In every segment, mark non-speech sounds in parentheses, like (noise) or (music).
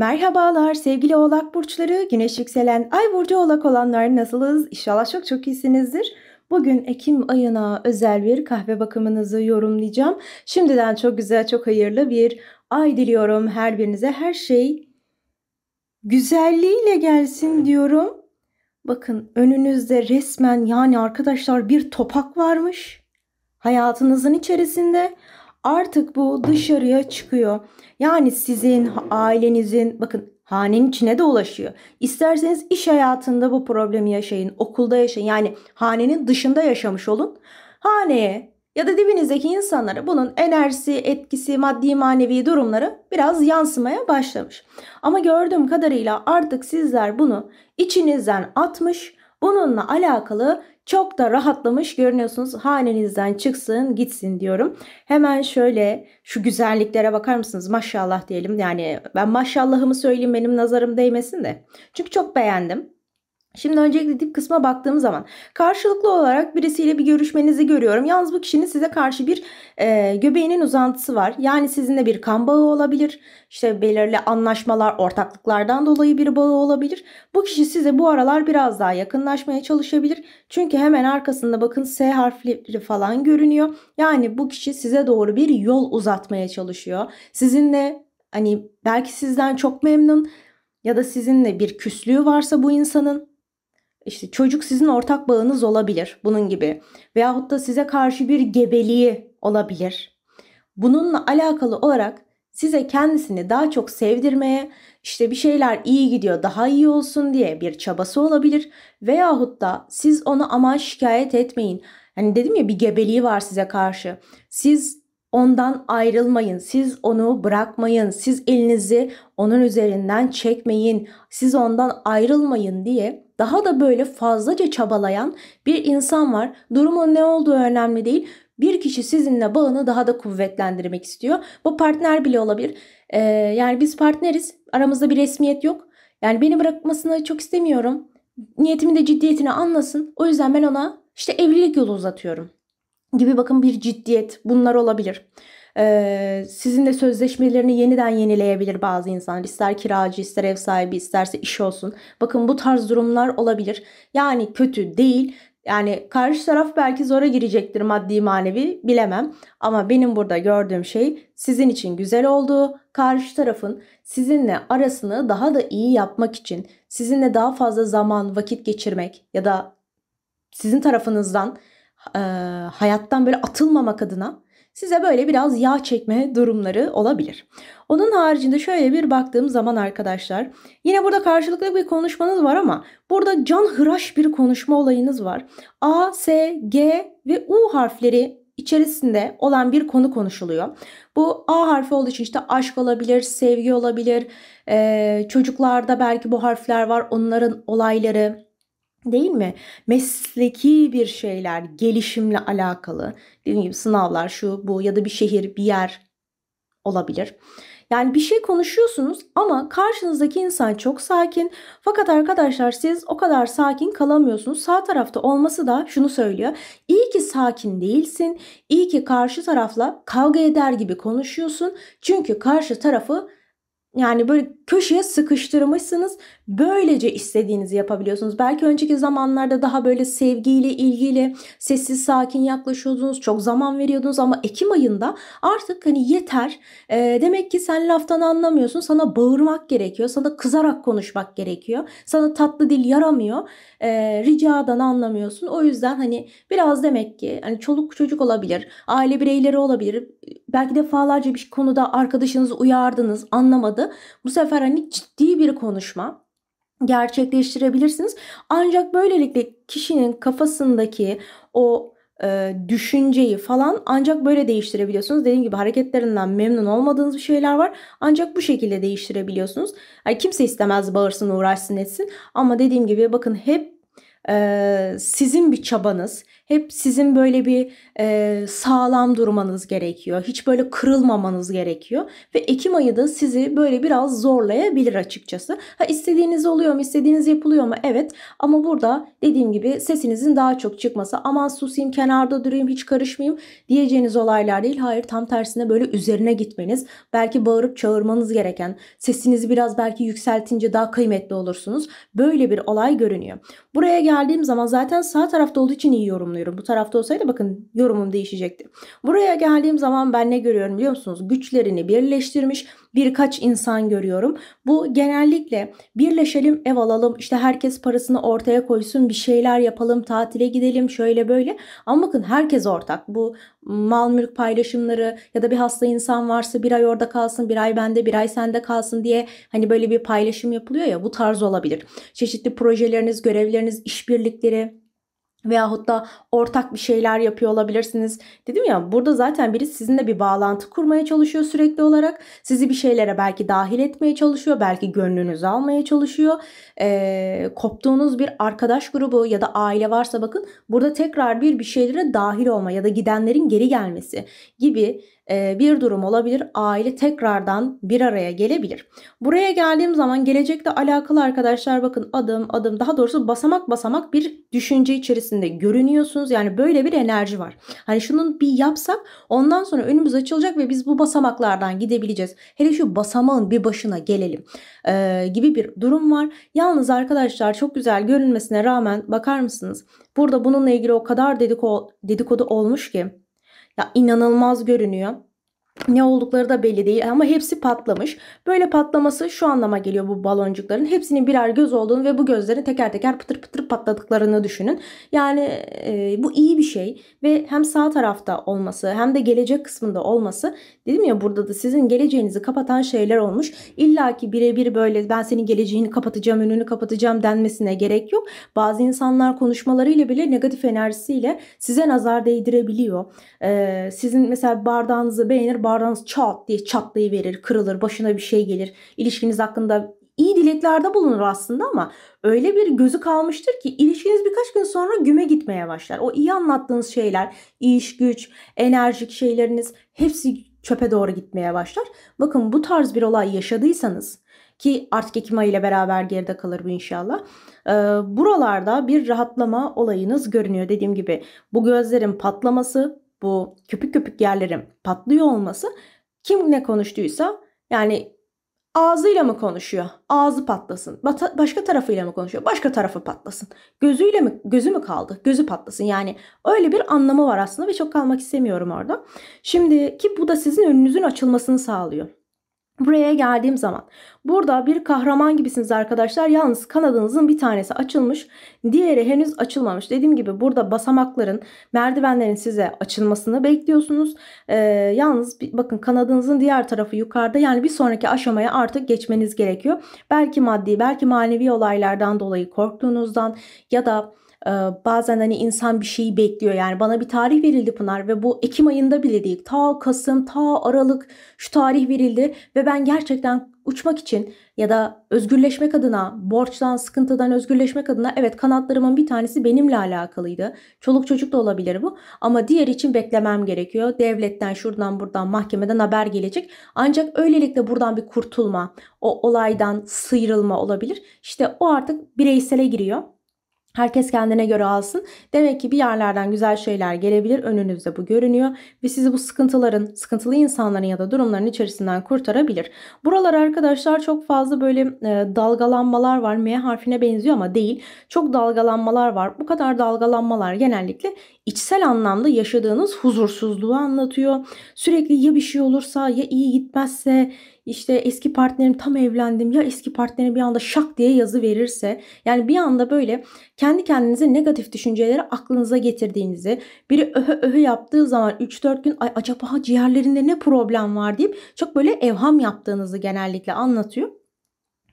Merhabalar sevgili oğlak burçları, güneş yükselen ay burcu oğlak olanlar nasılsınız? İnşallah çok çok iyisinizdir. Bugün Ekim ayına özel bir kahve bakımınızı yorumlayacağım. Şimdiden çok güzel, çok hayırlı bir ay diliyorum her birinize. Her şey güzelliğiyle gelsin diyorum. Bakın önünüzde resmen yani arkadaşlar bir topak varmış. Hayatınızın içerisinde Artık bu dışarıya çıkıyor. Yani sizin ailenizin bakın hanenin içine de ulaşıyor. İsterseniz iş hayatında bu problemi yaşayın, okulda yaşayın. Yani hanenin dışında yaşamış olun. Haneye ya da dibinizdeki insanlara bunun enerjisi, etkisi, maddi manevi durumları biraz yansımaya başlamış. Ama gördüğüm kadarıyla artık sizler bunu içinizden atmış, bununla alakalı çok da rahatlamış görünüyorsunuz. Hanenizden çıksın gitsin diyorum. Hemen şöyle şu güzelliklere bakar mısınız? Maşallah diyelim. Yani ben maşallahımı söyleyeyim benim nazarım değmesin de. Çünkü çok beğendim. Şimdi öncelikle tip kısma baktığım zaman karşılıklı olarak birisiyle bir görüşmenizi görüyorum. Yalnız bu kişinin size karşı bir e, göbeğinin uzantısı var. Yani sizinle bir kan bağı olabilir. İşte belirli anlaşmalar, ortaklıklardan dolayı bir bağı olabilir. Bu kişi size bu aralar biraz daha yakınlaşmaya çalışabilir. Çünkü hemen arkasında bakın S harfleri falan görünüyor. Yani bu kişi size doğru bir yol uzatmaya çalışıyor. Sizinle hani belki sizden çok memnun ya da sizinle bir küslüğü varsa bu insanın işte çocuk sizin ortak bağınız olabilir bunun gibi. Veyahut da size karşı bir gebeliği olabilir. Bununla alakalı olarak size kendisini daha çok sevdirmeye, işte bir şeyler iyi gidiyor daha iyi olsun diye bir çabası olabilir. Veyahut da siz onu ama şikayet etmeyin. Hani dedim ya bir gebeliği var size karşı. Siz Ondan ayrılmayın. Siz onu bırakmayın. Siz elinizi onun üzerinden çekmeyin. Siz ondan ayrılmayın diye daha da böyle fazlaca çabalayan bir insan var. Durumun ne olduğu önemli değil. Bir kişi sizinle bağını daha da kuvvetlendirmek istiyor. Bu partner bile olabilir. Ee, yani biz partneriz. Aramızda bir resmiyet yok. Yani beni bırakmasını çok istemiyorum. Niyetimi de ciddiyetini anlasın. O yüzden ben ona işte evlilik yolu uzatıyorum gibi bakın bir ciddiyet bunlar olabilir. Ee, sizin de sözleşmelerini yeniden yenileyebilir bazı insanlar. İster kiracı, ister ev sahibi, isterse iş olsun. Bakın bu tarz durumlar olabilir. Yani kötü değil. Yani karşı taraf belki zora girecektir maddi manevi bilemem. Ama benim burada gördüğüm şey sizin için güzel olduğu, karşı tarafın sizinle arasını daha da iyi yapmak için, sizinle daha fazla zaman, vakit geçirmek ya da sizin tarafınızdan e, hayattan böyle atılmamak adına size böyle biraz yağ çekme durumları olabilir. Onun haricinde şöyle bir baktığım zaman arkadaşlar yine burada karşılıklı bir konuşmanız var ama burada can hıraş bir konuşma olayınız var. A, S, G ve U harfleri içerisinde olan bir konu konuşuluyor. Bu A harfi olduğu için işte aşk olabilir, sevgi olabilir, ee, çocuklarda belki bu harfler var onların olayları, Değil mi? Mesleki bir şeyler, gelişimle alakalı. Dediğim gibi sınavlar şu bu ya da bir şehir, bir yer olabilir. Yani bir şey konuşuyorsunuz ama karşınızdaki insan çok sakin. Fakat arkadaşlar siz o kadar sakin kalamıyorsunuz. Sağ tarafta olması da şunu söylüyor. İyi ki sakin değilsin. İyi ki karşı tarafla kavga eder gibi konuşuyorsun. Çünkü karşı tarafı yani böyle köşeye sıkıştırmışsınız. Böylece istediğinizi yapabiliyorsunuz. Belki önceki zamanlarda daha böyle sevgiyle, ilgili, sessiz, sakin yaklaşıyordunuz. Çok zaman veriyordunuz ama Ekim ayında artık hani yeter. E, demek ki sen laftan anlamıyorsun. Sana bağırmak gerekiyor. Sana kızarak konuşmak gerekiyor. Sana tatlı dil yaramıyor. E, ricadan anlamıyorsun. O yüzden hani biraz demek ki hani çoluk çocuk olabilir, aile bireyleri olabilir, belki defalarca bir konuda arkadaşınızı uyardınız, anlamadı. Bu sefer hani ciddi bir konuşma gerçekleştirebilirsiniz. Ancak böylelikle kişinin kafasındaki o e, düşünceyi falan ancak böyle değiştirebiliyorsunuz. Dediğim gibi hareketlerinden memnun olmadığınız bir şeyler var. Ancak bu şekilde değiştirebiliyorsunuz. Yani kimse istemez bağırsın uğraşsın etsin. Ama dediğim gibi bakın hep e, sizin bir çabanız, hep sizin böyle bir e, sağlam durmanız gerekiyor. Hiç böyle kırılmamanız gerekiyor. Ve Ekim ayı da sizi böyle biraz zorlayabilir açıkçası. Ha istediğiniz oluyor mu? İstediğiniz yapılıyor mu? Evet. Ama burada dediğim gibi sesinizin daha çok çıkması. Aman susayım kenarda durayım hiç karışmayayım diyeceğiniz olaylar değil. Hayır tam tersine böyle üzerine gitmeniz. Belki bağırıp çağırmanız gereken. Sesinizi biraz belki yükseltince daha kıymetli olursunuz. Böyle bir olay görünüyor. Buraya geldiğim zaman zaten sağ tarafta olduğu için iyi yorumluyorum savunuyorum. Bu tarafta olsaydı bakın yorumum değişecekti. Buraya geldiğim zaman ben ne görüyorum biliyor musunuz? Güçlerini birleştirmiş birkaç insan görüyorum. Bu genellikle birleşelim ev alalım işte herkes parasını ortaya koysun bir şeyler yapalım tatile gidelim şöyle böyle. Ama bakın herkes ortak bu mal mülk paylaşımları ya da bir hasta insan varsa bir ay orada kalsın bir ay bende bir ay sende kalsın diye hani böyle bir paylaşım yapılıyor ya bu tarz olabilir. Çeşitli projeleriniz görevleriniz işbirlikleri Veyahut da ortak bir şeyler yapıyor olabilirsiniz. Dedim ya burada zaten biri sizinle bir bağlantı kurmaya çalışıyor sürekli olarak. Sizi bir şeylere belki dahil etmeye çalışıyor. Belki gönlünüzü almaya çalışıyor. Ee, koptuğunuz bir arkadaş grubu ya da aile varsa bakın. Burada tekrar bir bir şeylere dahil olma ya da gidenlerin geri gelmesi gibi e, bir durum olabilir. Aile tekrardan bir araya gelebilir. Buraya geldiğim zaman gelecekle alakalı arkadaşlar bakın adım adım daha doğrusu basamak basamak bir düşünce içerisinde görünüyorsunuz. Yani böyle bir enerji var. Hani şunun bir yapsak ondan sonra önümüz açılacak ve biz bu basamaklardan gidebileceğiz. Hele şu basamağın bir başına gelelim e, gibi bir durum var. Yalnız arkadaşlar çok güzel görünmesine rağmen bakar mısınız? Burada bununla ilgili o kadar dedikodu olmuş ki ya inanılmaz görünüyor. Ne oldukları da belli değil ama hepsi patlamış. Böyle patlaması şu anlama geliyor bu baloncukların. Hepsinin birer göz olduğunu ve bu gözlerin teker teker pıtır pıtır patladıklarını düşünün. Yani e, bu iyi bir şey ve hem sağ tarafta olması hem de gelecek kısmında olması dedim ya burada da sizin geleceğinizi kapatan şeyler olmuş. İlla ki birebir böyle ben senin geleceğini kapatacağım, önünü kapatacağım denmesine gerek yok. Bazı insanlar konuşmalarıyla bile negatif enerjisiyle size nazar değdirebiliyor. E, sizin mesela bardağınızı beğenir, bardağınız çat diye çatlayıverir, kırılır, başına bir şey gelir. İlişkiniz hakkında iyi dileklerde bulunur aslında ama öyle bir gözü kalmıştır ki ilişkiniz birkaç gün sonra güme gitmeye başlar. O iyi anlattığınız şeyler, iş güç, enerjik şeyleriniz hepsi çöpe doğru gitmeye başlar. Bakın bu tarz bir olay yaşadıysanız ki artık Ekim ayı ile beraber geride kalır bu inşallah. E, buralarda bir rahatlama olayınız görünüyor. Dediğim gibi bu gözlerin patlaması bu köpük köpük yerlerin patlıyor olması kim ne konuştuysa yani ağzıyla mı konuşuyor? Ağzı patlasın. Bata, başka tarafıyla mı konuşuyor? Başka tarafı patlasın. Gözüyle mi gözü mü kaldı? Gözü patlasın. Yani öyle bir anlamı var aslında ve çok kalmak istemiyorum orada. Şimdi ki bu da sizin önünüzün açılmasını sağlıyor. Buraya geldiğim zaman burada bir kahraman gibisiniz arkadaşlar. Yalnız kanadınızın bir tanesi açılmış. Diğeri henüz açılmamış. Dediğim gibi burada basamakların merdivenlerin size açılmasını bekliyorsunuz. Ee, yalnız bakın kanadınızın diğer tarafı yukarıda. Yani bir sonraki aşamaya artık geçmeniz gerekiyor. Belki maddi belki manevi olaylardan dolayı korktuğunuzdan ya da bazen hani insan bir şeyi bekliyor yani bana bir tarih verildi Pınar ve bu Ekim ayında bile değil ta Kasım ta Aralık şu tarih verildi ve ben gerçekten uçmak için ya da özgürleşmek adına, borçtan, sıkıntıdan özgürleşmek adına evet kanatlarımın bir tanesi benimle alakalıydı. Çoluk çocuk da olabilir bu ama diğer için beklemem gerekiyor. Devletten, şuradan, buradan, mahkemeden haber gelecek. Ancak öylelikle buradan bir kurtulma, o olaydan sıyrılma olabilir. İşte o artık bireysele giriyor. Herkes kendine göre alsın. Demek ki bir yerlerden güzel şeyler gelebilir. Önünüzde bu görünüyor ve sizi bu sıkıntıların, sıkıntılı insanların ya da durumların içerisinden kurtarabilir. Buralar arkadaşlar çok fazla böyle e, dalgalanmalar var. M harfine benziyor ama değil. Çok dalgalanmalar var. Bu kadar dalgalanmalar genellikle içsel anlamda yaşadığınız huzursuzluğu anlatıyor. Sürekli ya bir şey olursa ya iyi gitmezse işte eski partnerim tam evlendim ya eski partnerim bir anda şak diye yazı verirse yani bir anda böyle kendi kendinize negatif düşünceleri aklınıza getirdiğinizi biri öhö öhö yaptığı zaman 3-4 gün ay acaba ciğerlerinde ne problem var deyip çok böyle evham yaptığınızı genellikle anlatıyor.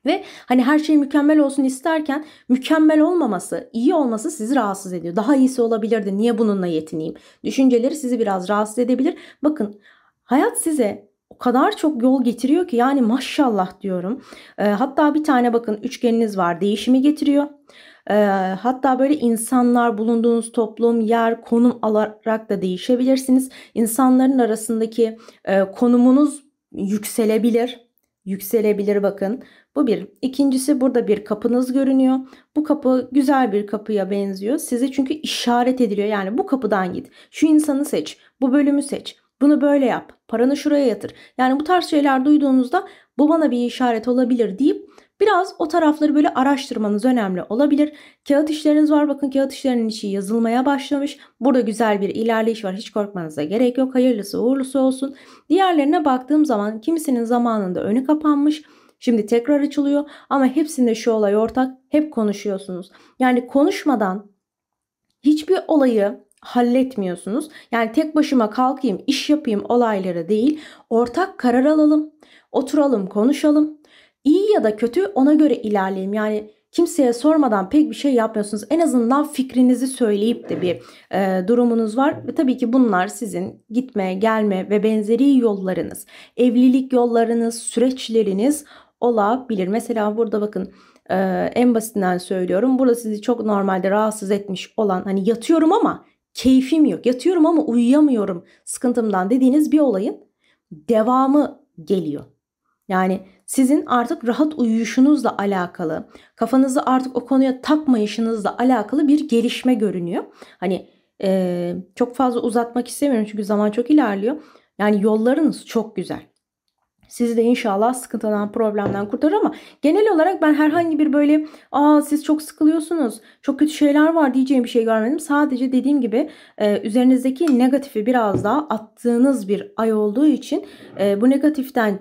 Ve hani her şey mükemmel olsun isterken mükemmel olmaması, iyi olması sizi rahatsız ediyor. Daha iyisi olabilirdi. Niye bununla yetineyim? Düşünceleri sizi biraz rahatsız edebilir. Bakın hayat size o kadar çok yol getiriyor ki yani maşallah diyorum. E, hatta bir tane bakın üçgeniniz var değişimi getiriyor. E, hatta böyle insanlar bulunduğunuz toplum, yer, konum alarak da değişebilirsiniz. İnsanların arasındaki e, konumunuz yükselebilir. Yükselebilir bakın. Bu bir. İkincisi burada bir kapınız görünüyor. Bu kapı güzel bir kapıya benziyor. Size çünkü işaret ediliyor. Yani bu kapıdan git. Şu insanı seç. Bu bölümü seç bunu böyle yap. Paranı şuraya yatır. Yani bu tarz şeyler duyduğunuzda bu bana bir işaret olabilir deyip biraz o tarafları böyle araştırmanız önemli olabilir. Kağıt işleriniz var. Bakın kağıt işlerinin içi yazılmaya başlamış. Burada güzel bir ilerleyiş var. Hiç korkmanıza gerek yok. Hayırlısı uğurlusu olsun. Diğerlerine baktığım zaman kimisinin zamanında önü kapanmış. Şimdi tekrar açılıyor ama hepsinde şu olay ortak. Hep konuşuyorsunuz. Yani konuşmadan hiçbir olayı halletmiyorsunuz. Yani tek başıma kalkayım, iş yapayım olaylara değil, ortak karar alalım, oturalım, konuşalım. İyi ya da kötü ona göre ilerleyelim. Yani kimseye sormadan pek bir şey yapmıyorsunuz. En azından fikrinizi söyleyip de bir e, durumunuz var. Ve tabii ki bunlar sizin gitme, gelme ve benzeri yollarınız, evlilik yollarınız, süreçleriniz olabilir. Mesela burada bakın e, en basitinden söylüyorum. Burada sizi çok normalde rahatsız etmiş olan hani yatıyorum ama keyfim yok. Yatıyorum ama uyuyamıyorum sıkıntımdan dediğiniz bir olayın devamı geliyor. Yani sizin artık rahat uyuyuşunuzla alakalı, kafanızı artık o konuya takmayışınızla alakalı bir gelişme görünüyor. Hani e, çok fazla uzatmak istemiyorum çünkü zaman çok ilerliyor. Yani yollarınız çok güzel. Sizi de inşallah sıkıntıdan, problemden kurtarır ama genel olarak ben herhangi bir böyle aa siz çok sıkılıyorsunuz, çok kötü şeyler var diyeceğim bir şey görmedim. Sadece dediğim gibi e, üzerinizdeki negatifi biraz daha attığınız bir ay olduğu için e, bu negatiften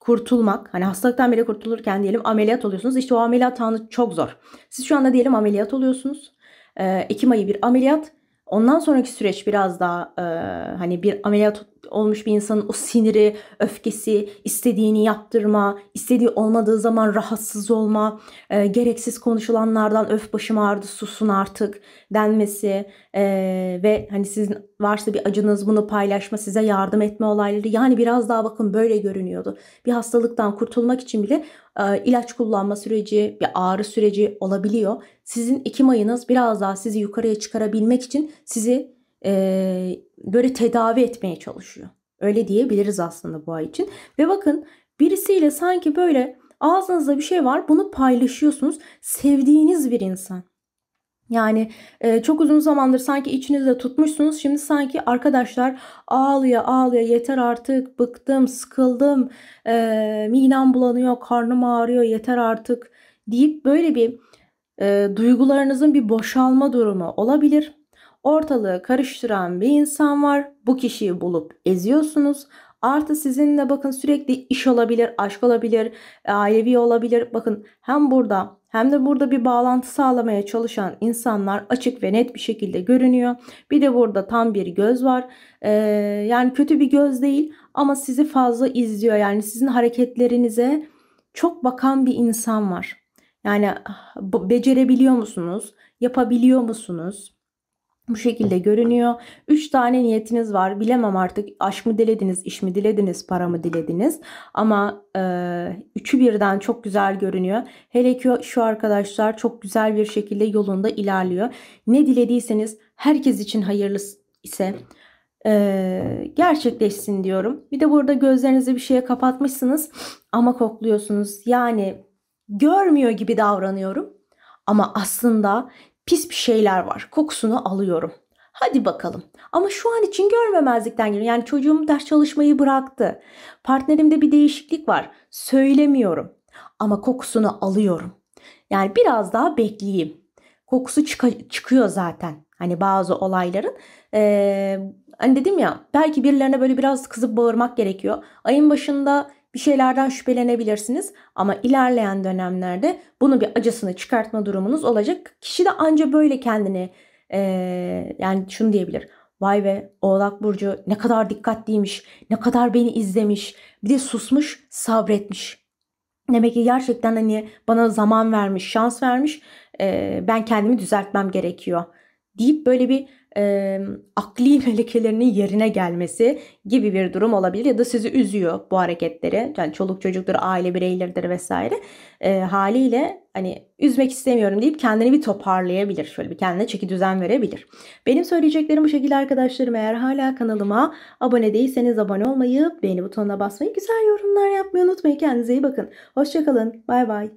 kurtulmak hani hastalıktan bile kurtulurken diyelim ameliyat oluyorsunuz. İşte o ameliyat anı çok zor. Siz şu anda diyelim ameliyat oluyorsunuz. E, Ekim ayı bir ameliyat. Ondan sonraki süreç biraz daha e, hani bir ameliyat olmuş bir insanın o siniri, öfkesi, istediğini yaptırma, istediği olmadığı zaman rahatsız olma, e, gereksiz konuşulanlardan öf başım ağrıdı susun artık denmesi, ee, ve hani sizin varsa bir acınız bunu paylaşma size yardım etme olayları yani biraz daha bakın böyle görünüyordu. Bir hastalıktan kurtulmak için bile e, ilaç kullanma süreci bir ağrı süreci olabiliyor. Sizin Ekim ayınız biraz daha sizi yukarıya çıkarabilmek için sizi e, böyle tedavi etmeye çalışıyor. Öyle diyebiliriz aslında bu ay için. Ve bakın birisiyle sanki böyle ağzınızda bir şey var bunu paylaşıyorsunuz. Sevdiğiniz bir insan. Yani e, çok uzun zamandır sanki içinizde tutmuşsunuz. Şimdi sanki arkadaşlar ağlıyor ağlıyor yeter artık bıktım sıkıldım e, midem bulanıyor karnım ağrıyor yeter artık deyip böyle bir e, duygularınızın bir boşalma durumu olabilir. Ortalığı karıştıran bir insan var. Bu kişiyi bulup eziyorsunuz. Artı sizinle bakın sürekli iş olabilir, aşk olabilir, ailevi olabilir. Bakın hem burada hem de burada bir bağlantı sağlamaya çalışan insanlar açık ve net bir şekilde görünüyor. Bir de burada tam bir göz var. Ee, yani kötü bir göz değil ama sizi fazla izliyor. Yani sizin hareketlerinize çok bakan bir insan var. Yani ah, becerebiliyor musunuz? Yapabiliyor musunuz? Bu şekilde görünüyor. Üç tane niyetiniz var. Bilemem artık aşk mı dilediniz, iş mi dilediniz, para mı dilediniz. Ama e, üçü birden çok güzel görünüyor. Hele ki şu arkadaşlar çok güzel bir şekilde yolunda ilerliyor. Ne dilediyseniz herkes için hayırlı ise e, gerçekleşsin diyorum. Bir de burada gözlerinizi bir şeye kapatmışsınız ama kokluyorsunuz. Yani görmüyor gibi davranıyorum. Ama aslında pis bir şeyler var. Kokusunu alıyorum. Hadi bakalım. Ama şu an için görmemezlikten geliyor. Yani çocuğum ders çalışmayı bıraktı. Partnerimde bir değişiklik var. Söylemiyorum. Ama kokusunu alıyorum. Yani biraz daha bekleyeyim. Kokusu çık- çıkıyor zaten. Hani bazı olayların. Ee, hani dedim ya belki birilerine böyle biraz kızıp bağırmak gerekiyor. Ayın başında bir şeylerden şüphelenebilirsiniz ama ilerleyen dönemlerde bunu bir acısını çıkartma durumunuz olacak. Kişi de anca böyle kendini e, yani şunu diyebilir. Vay be Oğlak Burcu ne kadar dikkatliymiş, ne kadar beni izlemiş, bir de susmuş, sabretmiş. Demek ki gerçekten hani bana zaman vermiş, şans vermiş. E, ben kendimi düzeltmem gerekiyor deyip böyle bir e, akli (laughs) melekelerinin yerine gelmesi gibi bir durum olabilir ya da sizi üzüyor bu hareketleri yani çoluk çocuktur aile bireyleridir vesaire e, haliyle hani üzmek istemiyorum deyip kendini bir toparlayabilir şöyle bir kendine çeki düzen verebilir. Benim söyleyeceklerim bu şekilde arkadaşlarım eğer hala kanalıma abone değilseniz abone olmayı beğeni butonuna basmayı güzel yorumlar yapmayı unutmayın kendinize iyi bakın hoşçakalın bay bay.